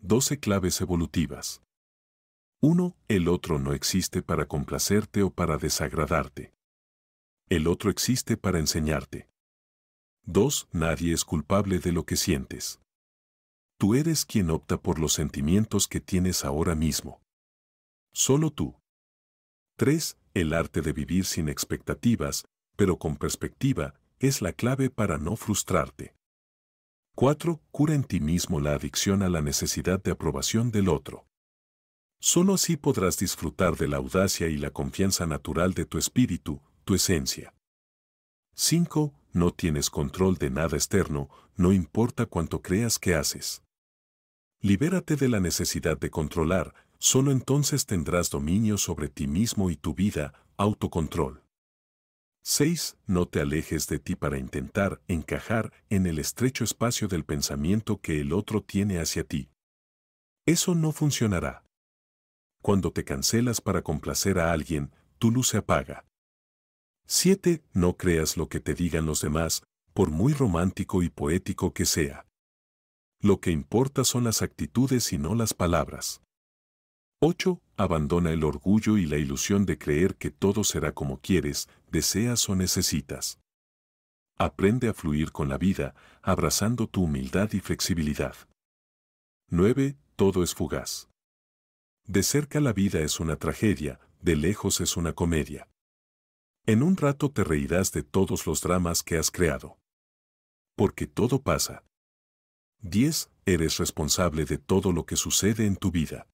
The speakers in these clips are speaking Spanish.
12 claves evolutivas. 1. El otro no existe para complacerte o para desagradarte. El otro existe para enseñarte. 2. Nadie es culpable de lo que sientes. Tú eres quien opta por los sentimientos que tienes ahora mismo. Solo tú. 3. El arte de vivir sin expectativas, pero con perspectiva, es la clave para no frustrarte. 4. Cura en ti mismo la adicción a la necesidad de aprobación del otro. Solo así podrás disfrutar de la audacia y la confianza natural de tu espíritu, tu esencia. 5. No tienes control de nada externo, no importa cuánto creas que haces. Libérate de la necesidad de controlar, solo entonces tendrás dominio sobre ti mismo y tu vida, autocontrol. 6. No te alejes de ti para intentar encajar en el estrecho espacio del pensamiento que el otro tiene hacia ti. Eso no funcionará. Cuando te cancelas para complacer a alguien, tu luz se apaga. 7. No creas lo que te digan los demás, por muy romántico y poético que sea. Lo que importa son las actitudes y no las palabras. 8 abandona el orgullo y la ilusión de creer que todo será como quieres, deseas o necesitas. Aprende a fluir con la vida, abrazando tu humildad y flexibilidad. 9. Todo es fugaz. De cerca la vida es una tragedia, de lejos es una comedia. En un rato te reirás de todos los dramas que has creado. Porque todo pasa. 10. Eres responsable de todo lo que sucede en tu vida.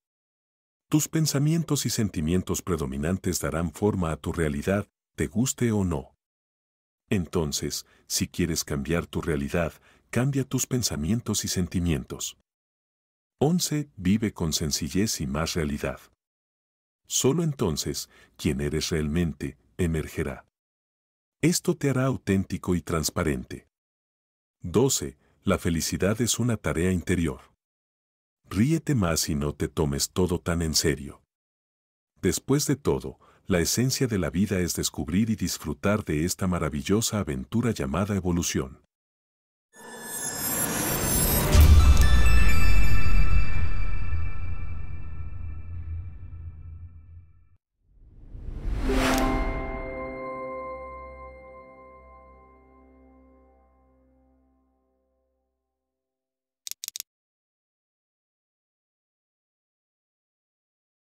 Tus pensamientos y sentimientos predominantes darán forma a tu realidad, te guste o no. Entonces, si quieres cambiar tu realidad, cambia tus pensamientos y sentimientos. 11. Vive con sencillez y más realidad. Solo entonces, quien eres realmente, emergerá. Esto te hará auténtico y transparente. 12. La felicidad es una tarea interior. Ríete más y no te tomes todo tan en serio. Después de todo, la esencia de la vida es descubrir y disfrutar de esta maravillosa aventura llamada evolución.